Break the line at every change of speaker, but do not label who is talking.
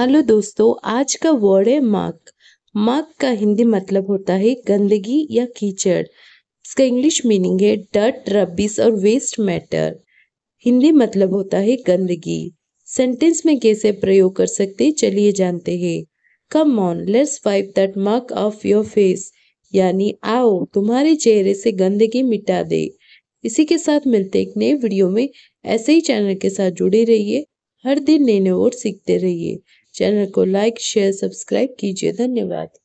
hello दोस्तों आज का वर्ड है मक मक का हिंदी मतलब होता है गंदगी या कीचड़ इसका इंग्लिश मीनिंग है डट रबिस और वेस्ट मैटर हिंदी मतलब होता है गंदगी सेंटेंस में कैसे प्रयोग कर सकते चलिए जानते हैं come on let's wipe that muck off your face यानी आओ तुम्हारे चेहरे से गंदगी मिटा दे इसी के साथ मिलते एक नए वीडियो में ऐसे ही चैनल के साथ जुड़े रहिए हर दिन नए नए और सीखते रहिए चैनल को लाइक शेयर सब्सक्राइब कीजिए धन्यवाद